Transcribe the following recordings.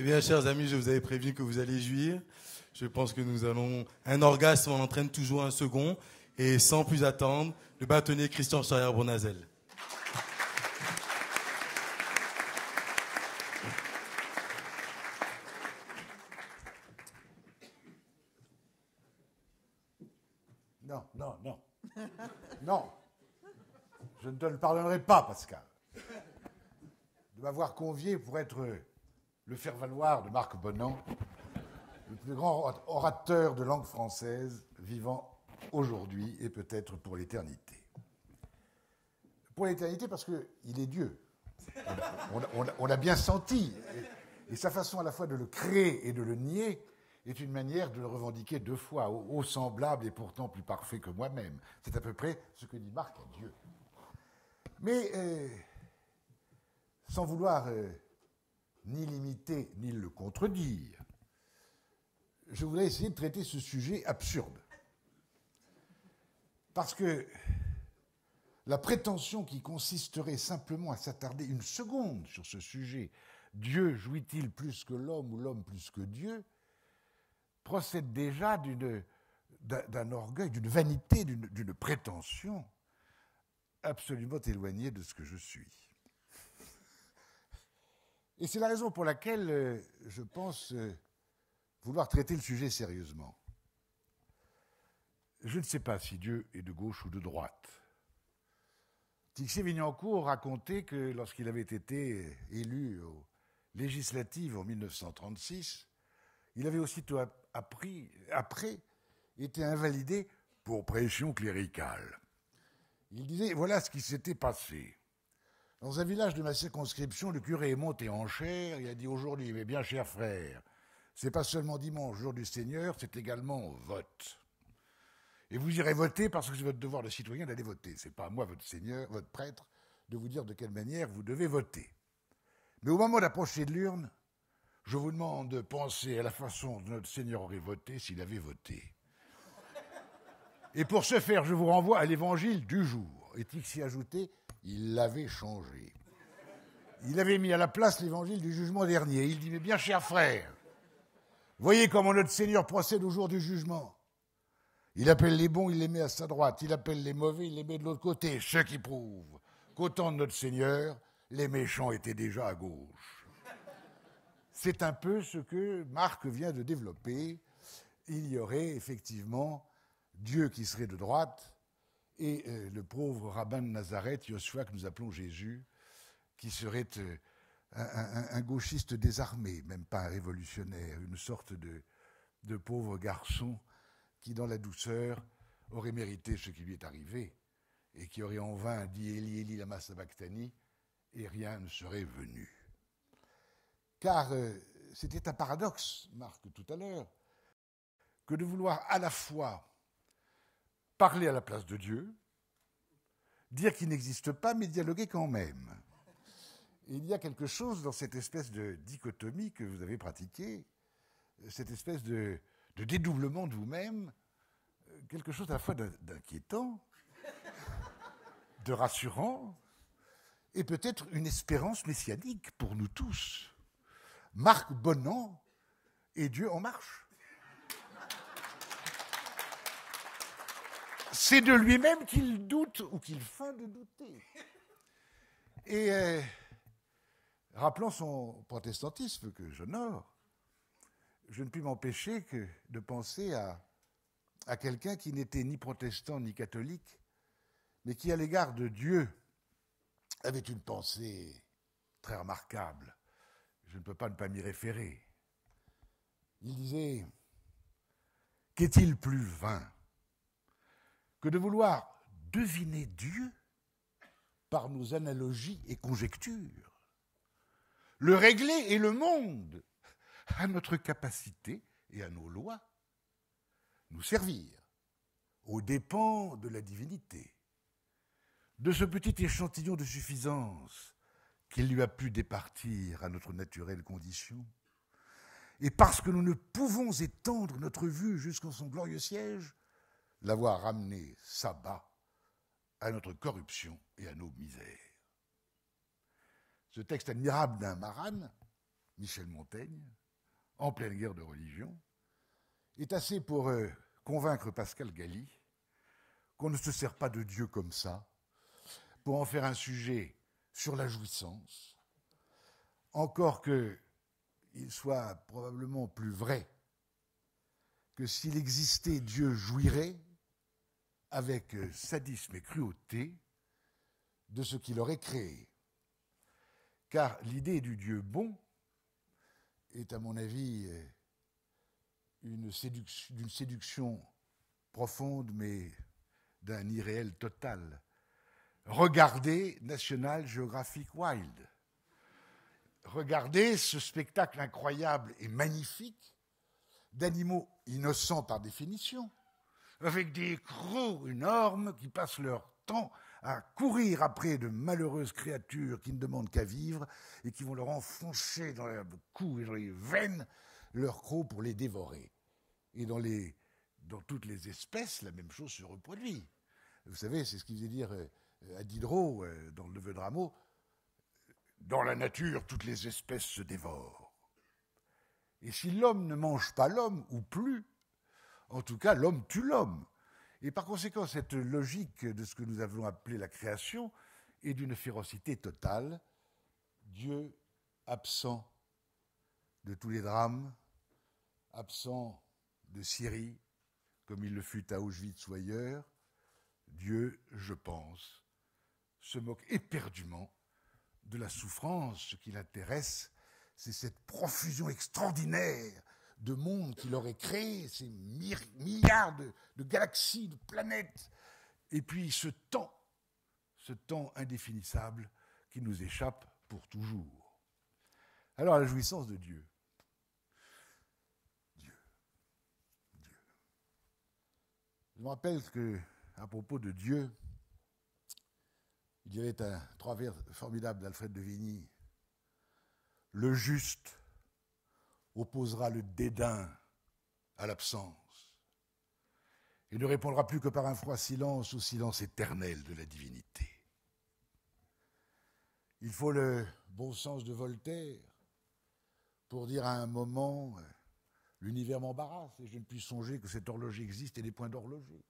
Eh bien, chers amis, je vous avais prévenu que vous allez jouir. Je pense que nous allons... Un orgasme, on entraîne toujours un second. Et sans plus attendre, le bâtonnier Christian Charrière-Bonazel. Non, non, non. Non. Je ne te le pardonnerai pas, Pascal. De m'avoir convié pour être le faire-valoir de Marc Bonan, le plus grand orateur de langue française vivant aujourd'hui et peut-être pour l'éternité. Pour l'éternité parce qu'il est Dieu. On l'a bien senti. Et, sa façon à la fois de le créer et de le nier est une manière de le revendiquer deux fois, au, semblable et pourtant plus parfait que moi-même. C'est à peu près ce que dit Marc à Dieu. Mais euh, sans vouloir... Euh, ni l'imiter, ni le contredire, je voudrais essayer de traiter ce sujet absurde. Parce que la prétention qui consisterait simplement à s'attarder une seconde sur ce sujet, Dieu jouit-il plus que l'homme ou l'homme plus que Dieu, procède déjà d'un orgueil, d'une vanité, d'une prétention absolument éloignée de ce que je suis. Et c'est la raison pour laquelle euh, je pense euh, vouloir traiter le sujet sérieusement. Je ne sais pas si Dieu est de gauche ou de droite. Tixier Vignancourt racontait que lorsqu'il avait été euh, élu aux législatives en 1936, il avait aussitôt appris, après été invalidé pour pression cléricale. Il disait voilà ce qui s'était passé. Dans un village de ma circonscription, le curé est monté en chair et a dit aujourd'hui, Mais bien chers frères, c'est pas seulement dimanche, jour du Seigneur, c'est également vote. Et vous irez voter parce que c'est votre devoir de citoyen d'aller voter. C'est pas à moi, votre Seigneur, votre prêtre, de vous dire de quelle manière vous devez voter. Mais au moment d'approcher de l'urne, je vous demande de penser à la façon dont notre Seigneur aurait voté s'il avait voté. Et pour ce faire, je vous renvoie à l'évangile du jour, et s'y ajouté il l'avait changé. Il avait mis à la place l'évangile du jugement dernier. Il dit, mais bien cher frère, voyez comment notre Seigneur procède au jour du jugement. Il appelle les bons, il les met à sa droite. Il appelle les mauvais, il les met de l'autre côté. Ce qui prouve qu'au temps de notre Seigneur, les méchants étaient déjà à gauche. C'est un peu ce que Marc vient de développer. Il y aurait effectivement Dieu qui serait de droite et euh, le pauvre rabbin de Nazareth, Joshua, que nous appelons Jésus, qui serait euh, un, gauchiste désarmé, même pas un révolutionnaire, une sorte de, pauvre garçon qui, dans la douceur, aurait mérité ce qui lui est arrivé et qui aurait en vain dit Eli, Eli, lama sabachthani, et rien ne serait venu. Car euh, c'était un paradoxe, Marc, tout à l'heure, que de vouloir à la fois parler à la place de Dieu, dire qu'il n'existe pas, mais dialoguer quand même. il y a quelque chose dans cette espèce de dichotomie que vous avez pratiquée, cette espèce de, de dédoublement de vous-même, quelque chose à la fois d'inquiétant, de rassurant, et peut-être une espérance messianique pour nous tous. Marc Bonan et Dieu en marche. c'est de lui-même qu'il doute ou qu'il feint de douter. Et euh, rappelant son protestantisme que j'honore, je ne puis m'empêcher que de penser à, à quelqu'un qui n'était ni protestant ni catholique, mais qui à l'égard de Dieu avait une pensée très remarquable. Je ne peux pas ne pas m'y référer. Il disait, Qu'est-il plus vain que de vouloir deviner Dieu par nos analogies et conjectures, le régler et le monde à notre capacité et à nos lois, nous servir aux dépens de la divinité, de ce petit échantillon de suffisance qu'il lui a pu départir à notre naturelle condition, et parce que nous ne pouvons étendre notre vue jusqu'en son glorieux siège, l'avoir ramené ça à notre corruption et à nos misères. Ce texte admirable d'un marane, Michel Montaigne, en pleine guerre de religion, est assez pour euh, convaincre Pascal Galli qu'on ne se sert pas de Dieu comme ça pour en faire un sujet sur la jouissance, encore qu'il soit probablement plus vrai que s'il existait, Dieu jouirait, avec euh, sadisme et cruauté de ce qu'il aurait créé. Car l'idée du Dieu bon est, à mon avis, euh, d'une séduction, séduction profonde, mais d'un irréel total. Regardez National Geographic Wild. Regardez ce spectacle incroyable et magnifique d'animaux innocents par définition, avec des crocs énormes qui passent leur temps à courir après de malheureuses créatures qui ne demandent qu'à vivre et qui vont leur enfoncer dans le cou et dans les veines leurs crocs pour les dévorer. Et dans, dans toutes les espèces, la même chose se reproduit. Vous savez, c'est ce qu'il faisait dire euh, à Diderot euh, dans le Neveu de Rameau Dans la nature, toutes les espèces se dévorent. Et si l'homme ne mange pas l'homme, ou plus, en tout cas, l'homme tue l'homme. Et par conséquent, cette logique de ce que nous avons appelé la création est d'une férocité totale. Dieu absent de tous les drames, absent de Syrie, comme il le fut à Auschwitz ou ailleurs, Dieu, je pense, se moque éperdument de la souffrance. Ce qui l'intéresse, c'est cette profusion extraordinaire de monde qu'il aurait créé, ces milliards de, galaxies, de planètes, et puis ce temps, ce temps indéfinissable qui nous échappe pour toujours. Alors la jouissance de Dieu. Dieu. Dieu. Je me rappelle que, à propos de Dieu, il y avait un, trois vers formidables d'Alfred de Vigny. Le juste opposera le dédain à l'absence et ne répondra plus que par un froid silence au silence éternel de la divinité. Il faut le bon sens de Voltaire pour dire à un moment euh, l'univers m'embarrasse et je ne puis songer que cette horloge existe et les points d'horloger.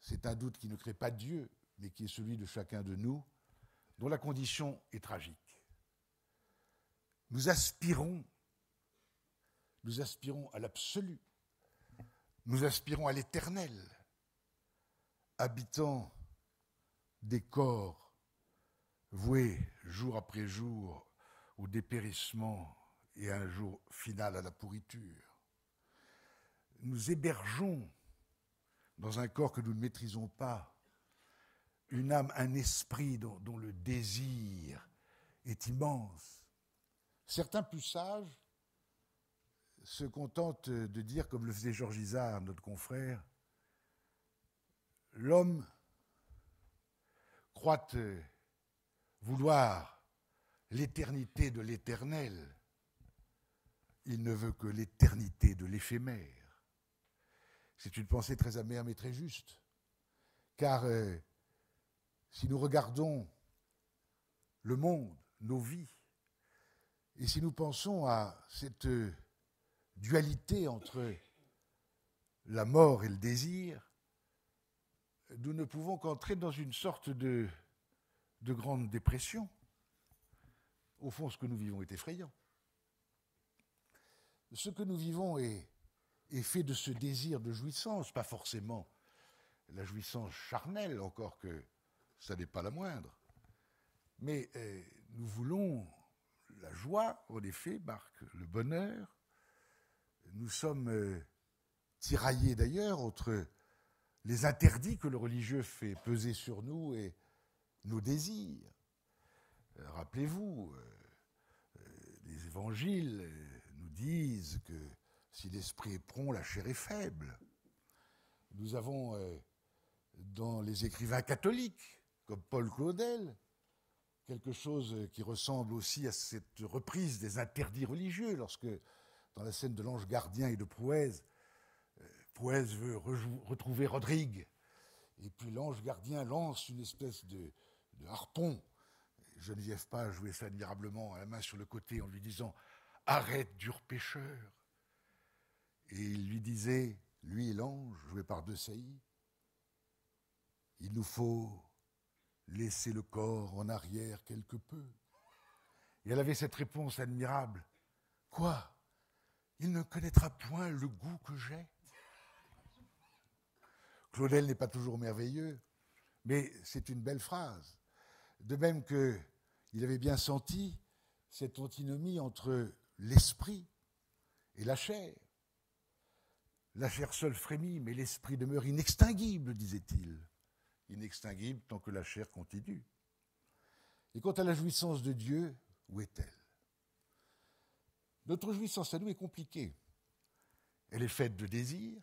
C'est un doute qui ne crée pas Dieu, mais qui est celui de chacun de nous, dont la condition est tragique. Nous aspirons nous aspirons à l'absolu. Nous aspirons à l'éternel, habitant des corps voués jour après jour au dépérissement et un jour final à la pourriture. Nous hébergeons dans un corps que nous ne maîtrisons pas une âme, un esprit dont, dont le désir est immense. Certains plus sages se contente de dire, comme le faisait Georges Isard, notre confrère, l'homme croit vouloir l'éternité de l'éternel, il ne veut que l'éternité de l'éphémère. C'est une pensée très amère mais très juste, car euh, si nous regardons le monde, nos vies, et si nous pensons à cette... Euh, dualité entre la mort et le désir, nous ne pouvons qu'entrer dans une sorte de, grande dépression. Au fond, ce que nous vivons est effrayant. Ce que nous vivons est, fait de ce désir de jouissance, pas forcément la jouissance charnelle, encore que ça n'est pas la moindre. Mais euh, nous voulons la joie, en effet, marque le bonheur, nous sommes euh, tiraillés d'ailleurs entre les interdits que le religieux fait peser sur nous et nos désirs. Euh, rappelez-vous, euh, les évangiles nous disent que si l'esprit est prompt, la chair est faible. Nous avons dans les écrivains catholiques, comme Paul Claudel, quelque chose qui ressemble aussi à cette reprise des interdits religieux lorsque dans la scène de l'ange gardien et de Pouez, euh, Pouez veut retrouver Rodrigue. Et puis l'ange gardien lance une espèce de, harpon. Geneviève pas jouait ça admirablement, à la main sur le côté, en lui disant Arrête, dur pêcheur. Et il lui disait, lui et l'ange, joué par deux saillies, Il nous faut laisser le corps en arrière quelque peu. Et elle avait cette réponse admirable Quoi il ne connaîtra point le goût que j'ai. Claudel n'est pas toujours merveilleux, mais c'est une belle phrase. De même qu'il avait bien senti cette antinomie entre l'esprit et la chair. La chair seule frémit, mais l'esprit demeure inextinguible, disait-il. Inextinguible tant que la chair continue. Et quant à la jouissance de Dieu, où est-elle notre jouissance à nous est compliquée. Elle est faite de désir,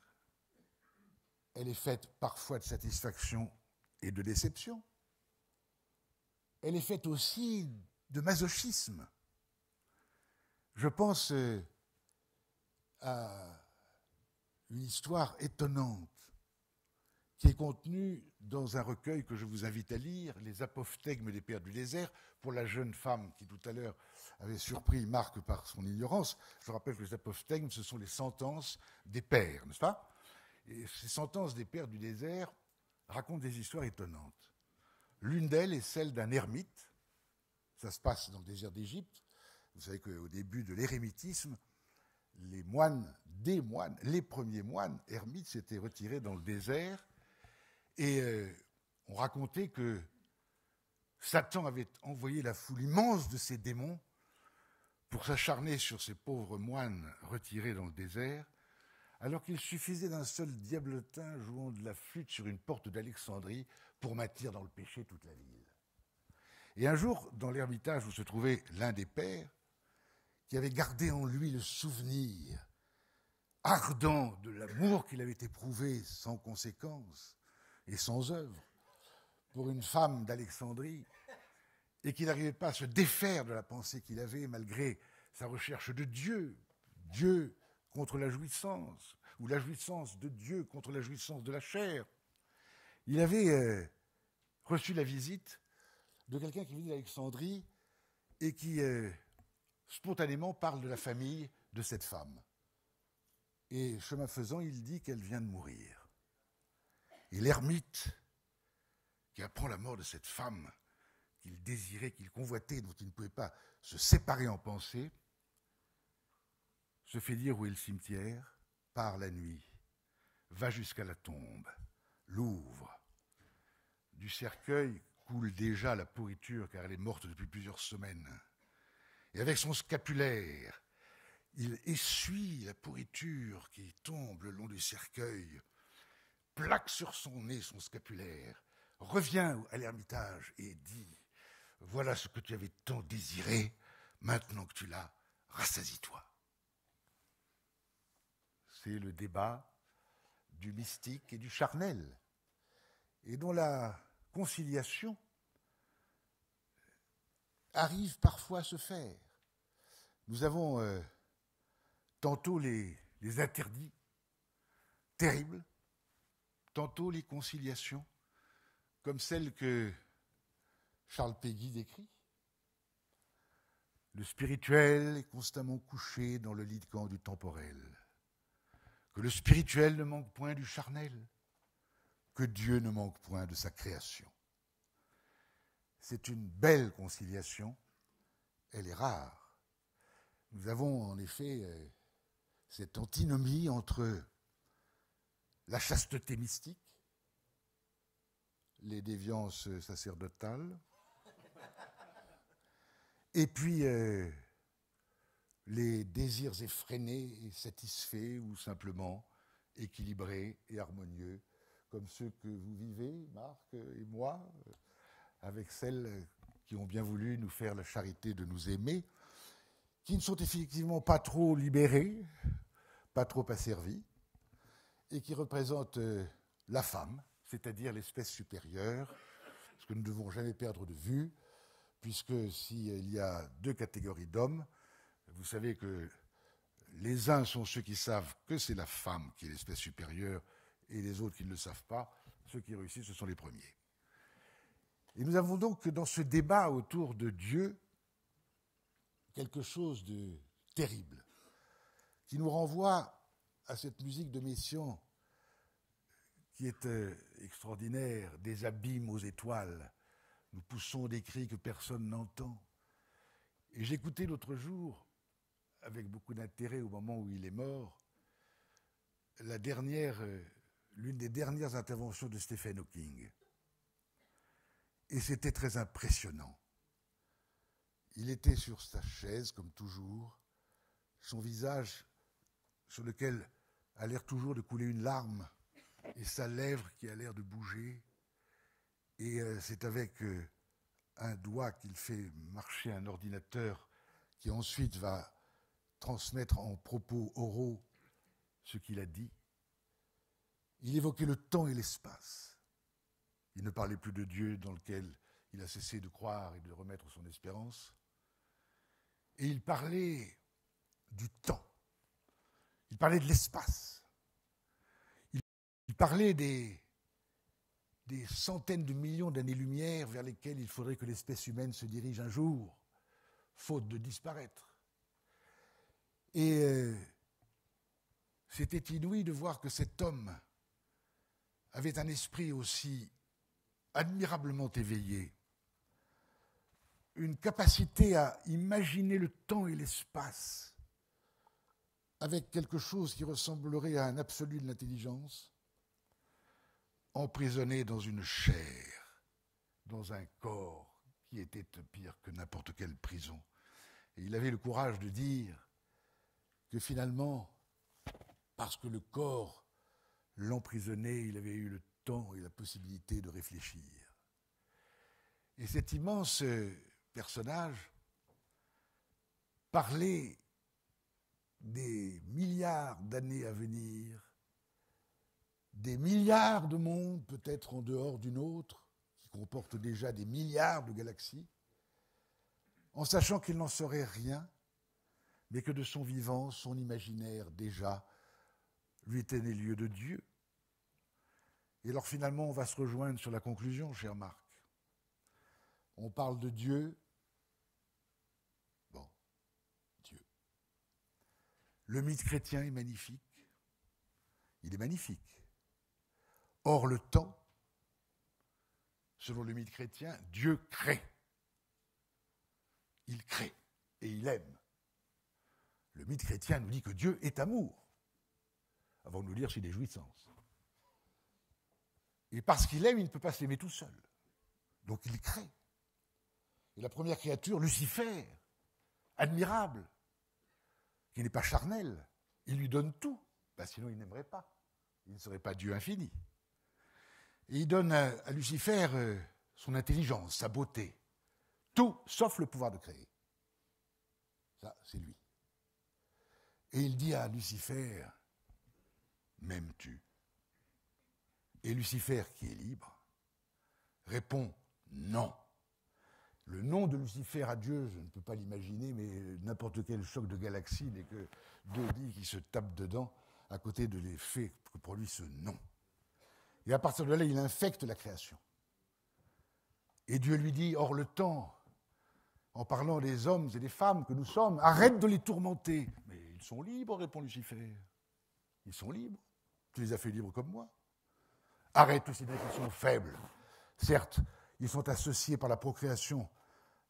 elle est faite parfois de satisfaction et de déception, elle est faite aussi de masochisme. Je pense euh, à une histoire étonnante qui est contenu dans un recueil que je vous invite à lire, Les apophthegmes des pères du désert, pour la jeune femme qui tout à l'heure avait surpris Marc par son ignorance. Je rappelle que les apophthegmes, ce sont les sentences des pères, n'est-ce pas Et ces sentences des pères du désert racontent des histoires étonnantes. L'une d'elles est celle d'un ermite. Ça se passe dans le désert d'Égypte. Vous savez qu'au début de l'érémitisme, les moines, des moines, les premiers moines ermites s'étaient retirés dans le désert et euh, on racontait que Satan avait envoyé la foule immense de ses démons pour s'acharner sur ces pauvres moines retirés dans le désert, alors qu'il suffisait d'un seul diabletin jouant de la flûte sur une porte d'Alexandrie pour m'attirer dans le péché toute la ville. Et un jour, dans l'ermitage où se trouvait l'un des pères, qui avait gardé en lui le souvenir ardent de l'amour qu'il avait éprouvé sans conséquence, et sans œuvre pour une femme d'Alexandrie et qui n'arrivait pas à se défaire de la pensée qu'il avait malgré sa recherche de Dieu, Dieu contre la jouissance, ou la jouissance de Dieu contre la jouissance de la chair. Il avait euh, reçu la visite de quelqu'un qui venait d'Alexandrie et qui euh, spontanément parle de la famille de cette femme. Et chemin faisant, il dit qu'elle vient de mourir. Et l'ermite qui apprend la mort de cette femme qu'il désirait, qu'il convoitait, dont il ne pouvait pas se séparer en pensée, se fait dire où est le cimetière, part la nuit, va jusqu'à la tombe, l'ouvre. Du cercueil coule déjà la pourriture car elle est morte depuis plusieurs semaines. Et avec son scapulaire, il essuie la pourriture qui tombe le long du cercueil plaque sur son nez son scapulaire, revient à l'ermitage et dit Voilà ce que tu avais tant désiré, maintenant que tu l'as, rassasie-toi. C'est le débat du mystique et du charnel, et dont la conciliation arrive parfois à se faire. Nous avons euh, tantôt les interdits terribles, tantôt les conciliations, comme celle que Charles Péguy décrit. Le spirituel est constamment couché dans le lit de camp du temporel, que le spirituel ne manque point du charnel, que Dieu ne manque point de sa création. C'est une belle conciliation, elle est rare. Nous avons en effet euh, cette antinomie entre la chasteté mystique, les déviances euh, sacerdotales, et puis euh, les désirs effrénés et satisfaits ou simplement équilibrés et harmonieux, comme ceux que vous vivez, Marc et moi, euh, avec celles qui ont bien voulu nous faire la charité de nous aimer, qui ne sont effectivement pas trop libérées, pas trop asservies, et qui représente euh, la femme, c'est-à-dire l'espèce supérieure, ce que nous ne devons jamais perdre de vue, puisque s'il y a deux catégories d'hommes, vous savez que les uns sont ceux qui savent que c'est la femme qui est l'espèce supérieure et les autres qui ne le savent pas, ceux qui réussissent, ce sont les premiers. Et nous avons donc dans ce débat autour de Dieu quelque chose de terrible qui nous renvoie à cette musique de Messiaen qui est euh, extraordinaire, des abîmes aux étoiles. Nous poussons des cris que personne n'entend. Et j'écoutais l'autre jour, avec beaucoup d'intérêt au moment où il est mort, la dernière, euh, l'une des dernières interventions de Stephen Hawking. Et c'était très impressionnant. Il était sur sa chaise, comme toujours, son visage sur lequel a l'air toujours de couler une larme et sa lèvre qui a l'air de bouger. Et euh, c'est avec euh, un doigt qu'il fait marcher un ordinateur qui ensuite va transmettre en propos oraux ce qu'il a dit. Il évoquait le temps et l'espace. Il ne parlait plus de Dieu dans lequel il a cessé de croire et de remettre son espérance. Et il parlait du temps. Il parlait de l'espace. Il parlait des, des centaines de millions d'années-lumière vers lesquelles il faudrait que l'espèce humaine se dirige un jour, faute de disparaître. Et euh, c'était inouï de voir que cet homme avait un esprit aussi admirablement éveillé, une capacité à imaginer le temps et l'espace avec quelque chose qui ressemblerait à un absolu de l'intelligence, emprisonné dans une chair, dans un corps qui était pire que n'importe quelle prison. Et il avait le courage de dire que finalement, parce que le corps l'emprisonnait, il avait eu le temps et la possibilité de réfléchir. Et cet immense personnage parlait des milliards d'années à venir, des milliards de mondes peut-être en dehors d'une autre, qui comporte déjà des milliards de galaxies, en sachant qu'il n'en serait rien, mais que de son vivant, son imaginaire déjà lui était lieu de Dieu. Et alors finalement, on va se rejoindre sur la conclusion, cher Marc. On parle de Dieu, Le mythe chrétien est magnifique. Il est magnifique. Or, le temps, selon le mythe chrétien, Dieu crée. Il crée et il aime. Le mythe chrétien nous dit que Dieu est amour, avant de nous dire s'il est jouissance. Et parce qu'il aime, il ne peut pas s'aimer tout seul. Donc il crée. Et la première créature, Lucifer, admirable, il n'est pas charnel. Il lui donne tout, ben, sinon il n'aimerait pas. Il ne serait pas Dieu infini. Et il donne à, Lucifer euh, son intelligence, sa beauté, tout sauf le pouvoir de créer. Ça, c'est lui. Et il dit à Lucifer, m'aimes-tu Et Lucifer, qui est libre, répond non le nom de Lucifer à Dieu, je ne peux pas l'imaginer, mais n'importe quel choc de galaxie n'est que deux dit qui se tapent dedans à côté de l'effet que produit ce nom. Et à partir de là, il infecte la création. Et Dieu lui dit, hors le temps, en parlant des hommes et des femmes que nous sommes, arrête de les tourmenter. Mais ils sont libres, répond Lucifer. Ils sont libres. Tu les as fait libres comme moi. Arrête aussi d'être qu'ils sont faibles. Certes, ils sont associés par la procréation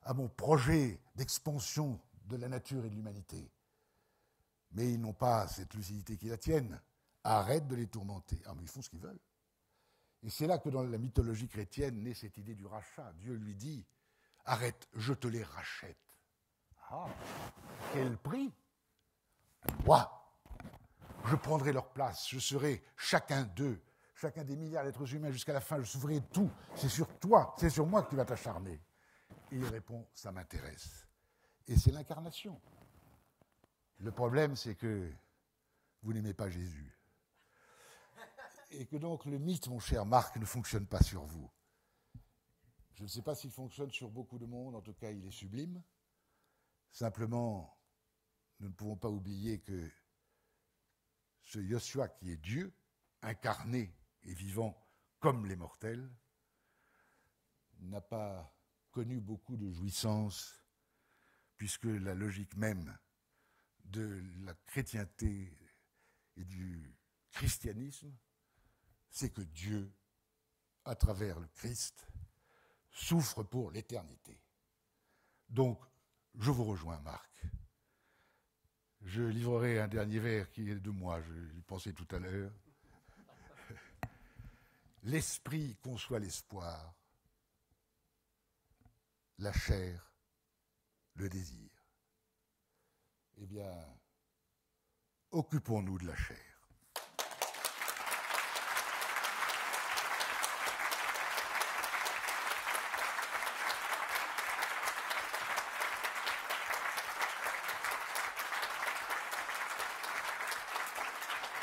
à mon projet d'expansion de la nature et de l'humanité. Mais ils n'ont pas cette lucidité qui la tienne. Arrête de les tourmenter. Ah, mais ils font ce qu'ils veulent. Et c'est là que dans la mythologie chrétienne naît cette idée du rachat. Dieu lui dit Arrête, je te les rachète. Ah, quel prix Moi, je prendrai leur place, je serai chacun d'eux chacun des milliards d'êtres humains jusqu'à la fin, je de tout. C'est sur toi, c'est sur moi que tu vas t'acharner. Et il répond, ça m'intéresse. Et c'est l'incarnation. Le problème, c'est que vous n'aimez pas Jésus. Et que donc le mythe, mon cher Marc, ne fonctionne pas sur vous. Je ne sais pas s'il fonctionne sur beaucoup de monde, en tout cas il est sublime. Simplement, nous ne pouvons pas oublier que ce Yoshua qui est Dieu, incarné et vivant comme les mortels, n'a pas connu beaucoup de jouissance, puisque la logique même de la chrétienté et du christianisme, c'est que Dieu, à travers le Christ, souffre pour l'éternité. Donc, je vous rejoins, Marc. Je livrerai un dernier vers qui est de moi, je pensais tout à l'heure. L'esprit conçoit l'espoir, la chair, le désir. Eh bien, occupons-nous de la chair.